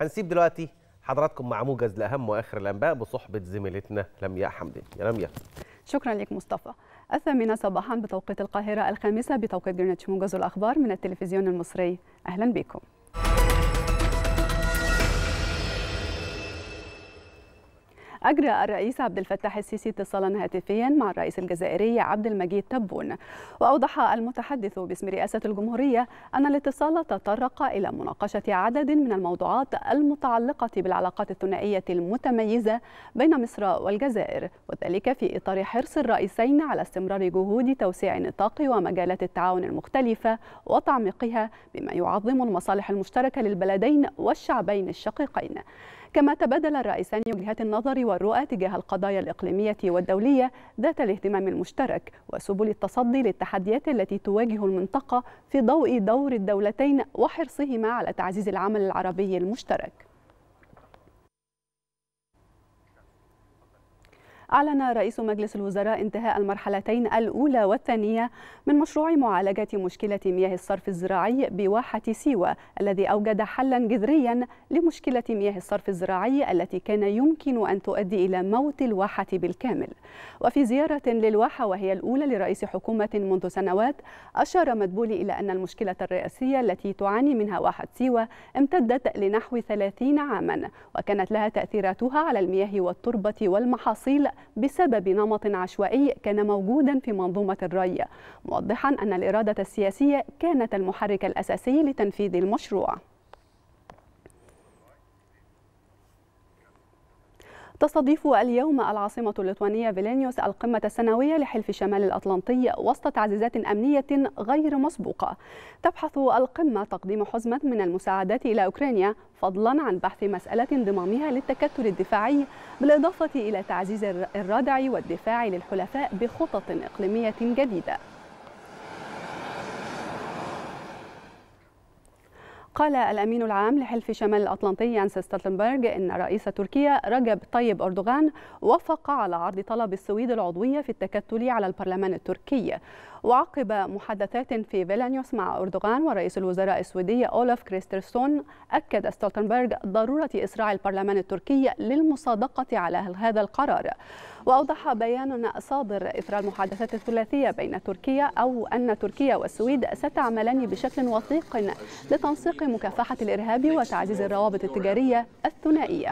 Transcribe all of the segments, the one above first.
هنسيب دلوقتي حضراتكم مع موجز لاهم واخر الانباء بصحبه زميلتنا لمياء حمدان يا لمياء شكرا لك مصطفى الثامنة صباحا بتوقيت القاهرة الخامسة بتوقيت جرينتش موجز الأخبار من التلفزيون المصري أهلا بكم أجرى الرئيس عبد الفتاح السيسي اتصالا هاتفيا مع الرئيس الجزائري عبد المجيد تبون وأوضح المتحدث باسم رئاسة الجمهورية أن الاتصال تطرق إلى مناقشة عدد من الموضوعات المتعلقة بالعلاقات الثنائية المتميزة بين مصر والجزائر وذلك في إطار حرص الرئيسين على استمرار جهود توسيع نطاق ومجالات التعاون المختلفة وتعميقها بما يعظم المصالح المشتركة للبلدين والشعبين الشقيقين كما تبادل الرئيسان وجهات النظر والرؤى تجاه القضايا الإقليمية والدولية ذات الاهتمام المشترك وسبل التصدي للتحديات التي تواجه المنطقة في ضوء دور الدولتين وحرصهما على تعزيز العمل العربي المشترك أعلن رئيس مجلس الوزراء انتهاء المرحلتين الأولى والثانية من مشروع معالجة مشكلة مياه الصرف الزراعي بواحة سيوة الذي أوجد حلا جذريا لمشكلة مياه الصرف الزراعي التي كان يمكن أن تؤدي إلى موت الواحة بالكامل وفي زيارة للواحة وهي الأولى لرئيس حكومة منذ سنوات أشار مدبولي إلى أن المشكلة الرئاسية التي تعاني منها واحة سيوة امتدت لنحو 30 عاما وكانت لها تأثيراتها على المياه والتربة والمحاصيل بسبب نمط عشوائي كان موجودا في منظومة الري موضحا أن الإرادة السياسية كانت المحرك الأساسي لتنفيذ المشروع تستضيف اليوم العاصمة الليتوانية فيلينيوس القمة السنوية لحلف شمال الأطلنطي وسط تعزيزات أمنية غير مسبوقة تبحث القمة تقديم حزمة من المساعدات إلى أوكرانيا فضلا عن بحث مسألة انضمامها للتكتل الدفاعي بالإضافة إلى تعزيز الردع والدفاع للحلفاء بخطط إقليمية جديدة قال الأمين العام لحلف شمال الأطلنطي يانس ستلتنبرغ أن رئيس تركيا رجب طيب أردوغان وافق على عرض طلب السويد العضوية في التكتل على البرلمان التركي وعقب محادثات في فيلانيوس مع أردوغان ورئيس الوزراء السويدي أولاف كريسترسون أكد ستولتنبرغ ضرورة إسراع البرلمان التركي للمصادقة على هذا القرار وأوضح بيان صادر إثر المحادثات الثلاثية بين تركيا أو أن تركيا والسويد ستعملان بشكل وثيق لتنسيق مكافحة الإرهاب وتعزيز الروابط التجارية الثنائية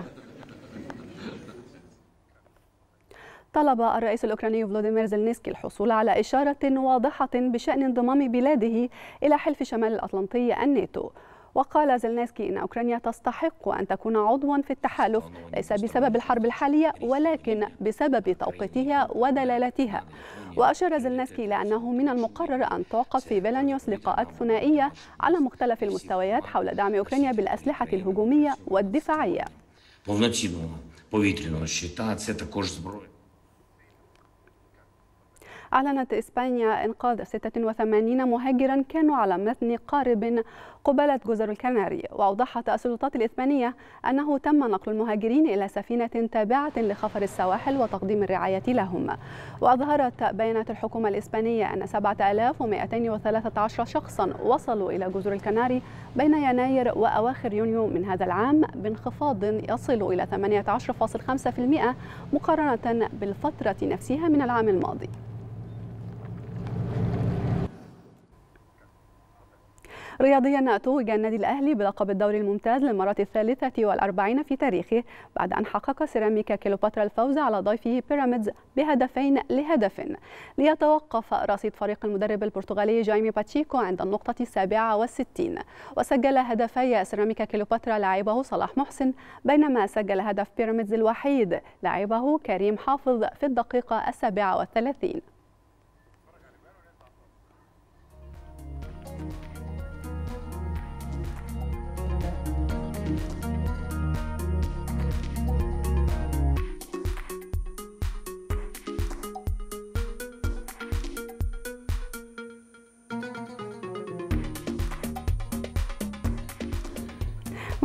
طلب الرئيس الأوكراني فلوديمير زلنسكي الحصول على إشارة واضحة بشأن انضمام بلاده إلى حلف شمال الأطلنطي الناتو وقال زلنسكي إن أوكرانيا تستحق أن تكون عضوا في التحالف ليس بسبب الحرب الحالية ولكن بسبب توقيتها ودلالتها وأشار زلنسكي إلى أنه من المقرر أن تعقد في فيلانيوس لقاءات ثنائية على مختلف المستويات حول دعم أوكرانيا بالأسلحة الهجومية والدفاعية أعلنت إسبانيا إنقاذ 86 مهاجرا كانوا على متن قارب قبالة جزر الكناري وأوضحت السلطات الإسبانية أنه تم نقل المهاجرين إلى سفينة تابعة لخفر السواحل وتقديم الرعاية لهم وأظهرت بيانات الحكومة الإسبانية أن 7213 شخصا وصلوا إلى جزر الكناري بين يناير وأواخر يونيو من هذا العام بانخفاض يصل إلى 18.5% مقارنة بالفترة نفسها من العام الماضي رياضيا توج النادي الأهلي بلقب الدوري الممتاز للمرة الثالثة والأربعين في تاريخه بعد أن حقق سيراميكا كيلوباترا الفوز على ضيفه بيراميدز بهدفين لهدف ليتوقف رصيد فريق المدرب البرتغالي جايمي باتشيكو عند النقطة السابعة والستين وسجل هدفي سيراميكا كيلوباترا لاعبه صلاح محسن بينما سجل هدف بيراميدز الوحيد لاعبه كريم حافظ في الدقيقة السابعة والثلاثين